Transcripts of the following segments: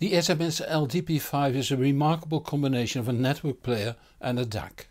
The SMS LDP5 is a remarkable combination of a network player and a DAC.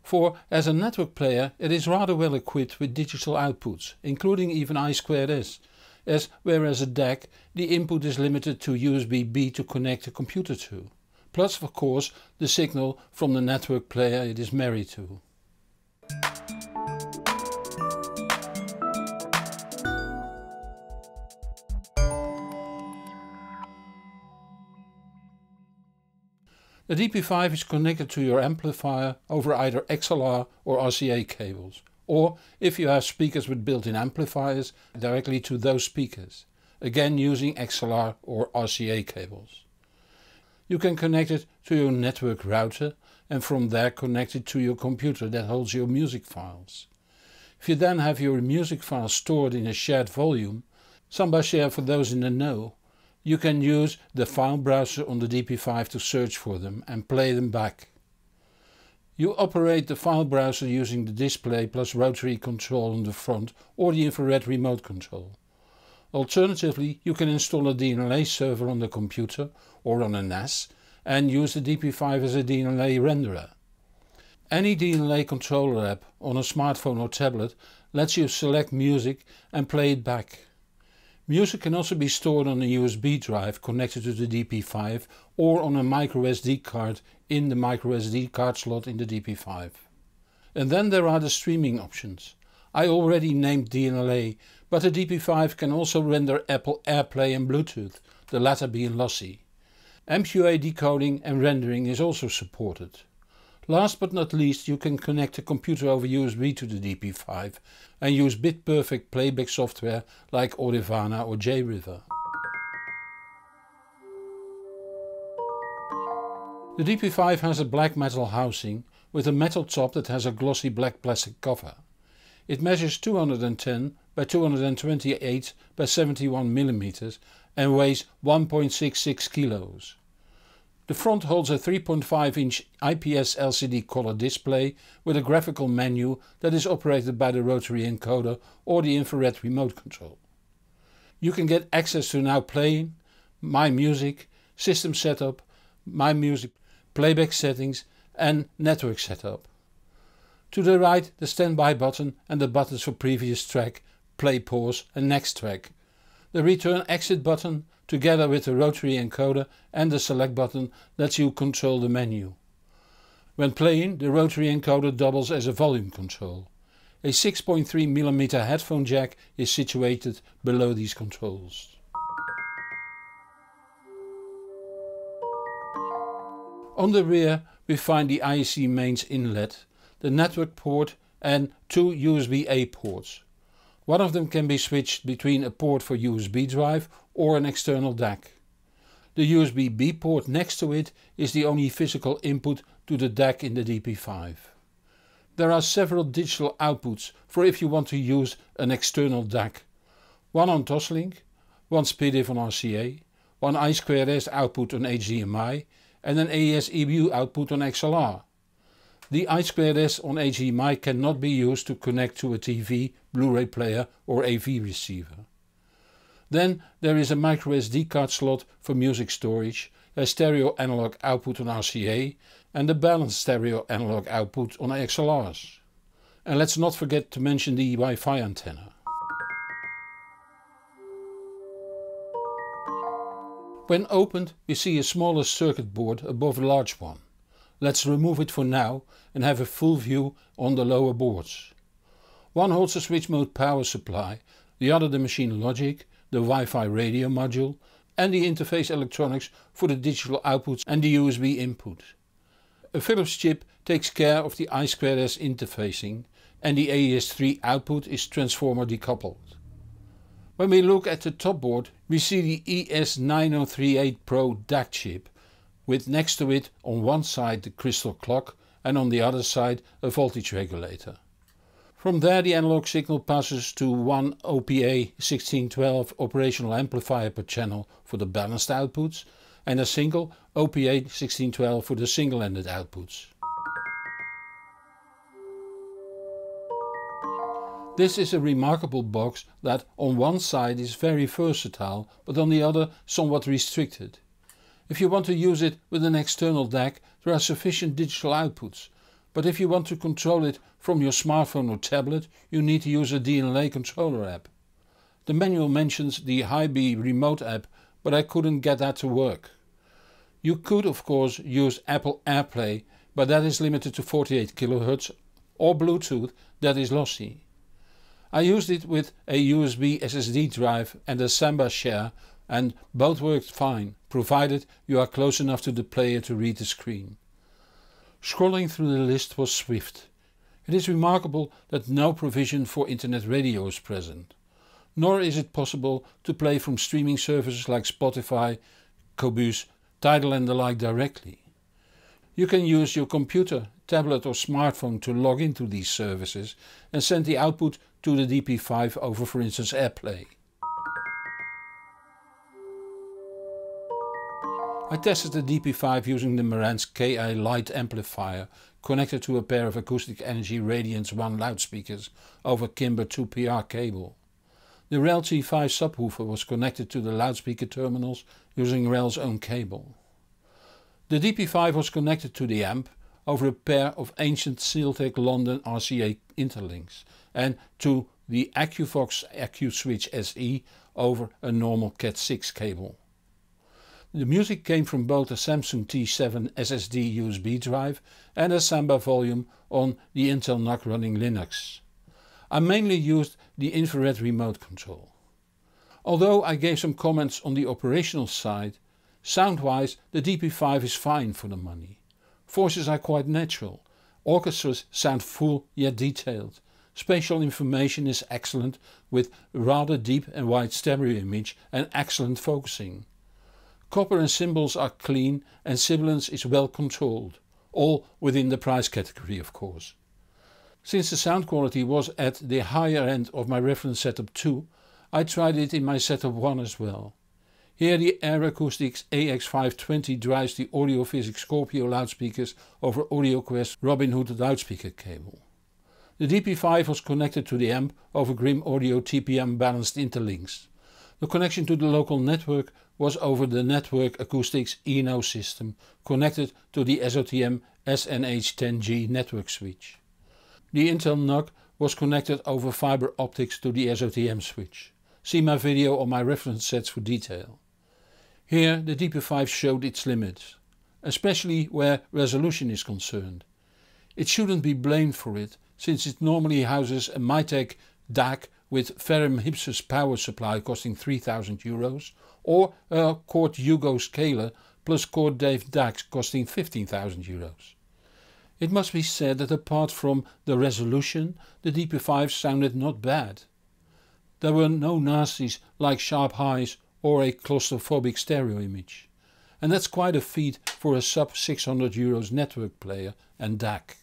For as a network player it is rather well equipped with digital outputs, including even I2S, as whereas a DAC the input is limited to USB-B to connect a computer to, plus of course the signal from the network player it is married to. The DP5 is connected to your amplifier over either XLR or RCA cables, or if you have speakers with built-in amplifiers, directly to those speakers, again using XLR or RCA cables. You can connect it to your network router and from there connect it to your computer that holds your music files. If you then have your music files stored in a shared volume, Samba Share for those in the know you can use the file browser on the DP5 to search for them and play them back. You operate the file browser using the display plus rotary control on the front or the infrared remote control. Alternatively, you can install a DLNA server on the computer or on a NAS and use the DP5 as a DLNA renderer. Any DLNA controller app on a smartphone or tablet lets you select music and play it back. Music can also be stored on a USB drive connected to the DP5 or on a microSD card in the microSD card slot in the DP5. And then there are the streaming options. I already named DLNA, but the DP5 can also render Apple AirPlay and Bluetooth, the latter being lossy. MQA decoding and rendering is also supported. Last but not least you can connect a computer over USB to the DP5 and use bit perfect playback software like Orivana or JRiver. The DP5 has a black metal housing with a metal top that has a glossy black plastic cover. It measures 210 by 228 by 71 mm and weighs 1.66 kilos. The front holds a 3.5-inch IPS LCD color display with a graphical menu that is operated by the rotary encoder or the infrared remote control. You can get access to Now playing, My Music, System Setup, My Music, Playback Settings and Network Setup. To the right the standby button and the buttons for previous track, play pause and next track the return exit button together with the rotary encoder and the select button lets you control the menu. When playing, the rotary encoder doubles as a volume control. A 6.3mm headphone jack is situated below these controls. On the rear we find the IEC mains inlet, the network port and two USB-A ports. One of them can be switched between a port for USB drive or an external DAC. The USB-B port next to it is the only physical input to the DAC in the DP5. There are several digital outputs for if you want to use an external DAC. One on Toslink, one SPDIF on RCA, one I2S output on HDMI and an AES-EBU output on XLR. The i2s on HDMI cannot be used to connect to a TV, Blu-ray player or AV receiver. Then there is a microSD card slot for music storage, a stereo analog output on RCA and a balanced stereo analog output on XLRs. And let's not forget to mention the Wi-Fi antenna. When opened we see a smaller circuit board above a large one. Let's remove it for now and have a full view on the lower boards. One holds the switch mode power supply, the other the machine logic, the Wi-Fi radio module and the interface electronics for the digital outputs and the USB input. A Philips chip takes care of the I2S interfacing and the AES-3 output is transformer decoupled. When we look at the top board we see the ES9038 Pro DAC chip with next to it on one side the crystal clock and on the other side a voltage regulator. From there the analog signal passes to one OPA 1612 operational amplifier per channel for the balanced outputs and a single OPA 1612 for the single-ended outputs. This is a remarkable box that on one side is very versatile but on the other somewhat restricted. If you want to use it with an external DAC, there are sufficient digital outputs, but if you want to control it from your smartphone or tablet, you need to use a DLNA controller app. The manual mentions the Hi-Bee remote app, but I couldn't get that to work. You could of course use Apple AirPlay, but that is limited to 48 kHz or Bluetooth that is lossy. I used it with a USB SSD drive and a Samba share and both worked fine provided you are close enough to the player to read the screen. Scrolling through the list was swift. It is remarkable that no provision for internet radio is present. Nor is it possible to play from streaming services like Spotify, Cobus, Tidal and the like directly. You can use your computer, tablet or smartphone to log into these services and send the output to the DP5 over for instance AirPlay. I tested the DP5 using the Marantz KI Light amplifier connected to a pair of Acoustic Energy Radiance 1 loudspeakers over Kimber 2PR cable. The REL t 5 subwoofer was connected to the loudspeaker terminals using REL's own cable. The DP5 was connected to the amp over a pair of ancient Sealtech London RCA interlinks and to the AccuFox switch SE over a normal Cat6 cable. The music came from both a Samsung T7 SSD USB drive and a Samba volume on the Intel NUC running Linux. I mainly used the infrared remote control. Although I gave some comments on the operational side, sound-wise the DP5 is fine for the money. Voices are quite natural, orchestras sound full yet detailed, spatial information is excellent with rather deep and wide stereo image and excellent focusing. Copper and cymbals are clean and sibilance is well controlled, all within the price category of course. Since the sound quality was at the higher end of my reference setup 2, I tried it in my setup 1 as well. Here the Air Acoustics AX520 drives the AudioPhysics Scorpio loudspeakers over AudioQuest Robin Hood loudspeaker cable. The DP5 was connected to the amp over Grim Audio TPM balanced interlinks. The connection to the local network was over the Network Acoustics Eno system connected to the SOTM SNH10G network switch. The Intel NUC was connected over fiber optics to the SOTM switch. See my video on my reference sets for detail. Here the DP5 showed its limits, especially where resolution is concerned. It shouldn't be blamed for it, since it normally houses a MyTech DAC with Ferrum Hipser's power supply costing 3,000 euros, or a uh, Court Hugo Scaler plus Court Dave Dax costing 15,000 euros. It must be said that apart from the resolution, the DP5 sounded not bad. There were no nasties like sharp highs or a claustrophobic stereo image. And that's quite a feat for a sub 600 euros network player and DAC.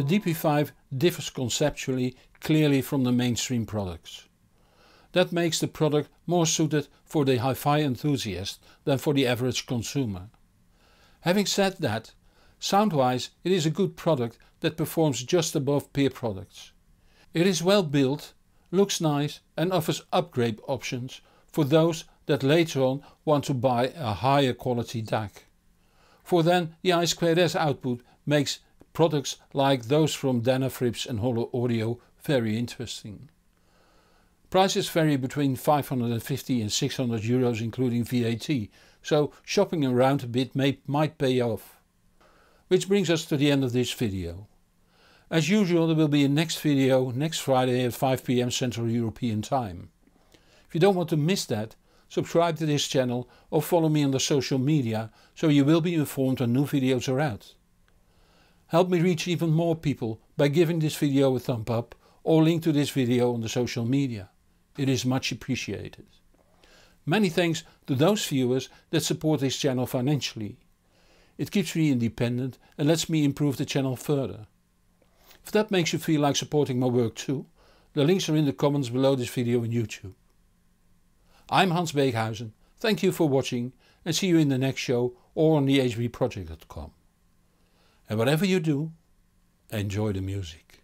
the DP5 differs conceptually clearly from the mainstream products. That makes the product more suited for the hi-fi enthusiast than for the average consumer. Having said that, sound-wise it is a good product that performs just above peer products. It is well built, looks nice and offers upgrade options for those that later on want to buy a higher quality DAC. For then the i2s output makes products like those from Danafrips and Holo Audio very interesting. Prices vary between 550 and 600 euros including VAT, so shopping around a bit may, might pay off. Which brings us to the end of this video. As usual there will be a next video next Friday at 5pm Central European time. If you don't want to miss that, subscribe to this channel or follow me on the social media so you will be informed when new videos are out. Help me reach even more people by giving this video a thumb up or link to this video on the social media. It is much appreciated. Many thanks to those viewers that support this channel financially. It keeps me independent and lets me improve the channel further. If that makes you feel like supporting my work too, the links are in the comments below this video on YouTube. I'm Hans Beekhuizen, thank you for watching and see you in the next show or on thehvproject.com. And whatever you do, enjoy the music.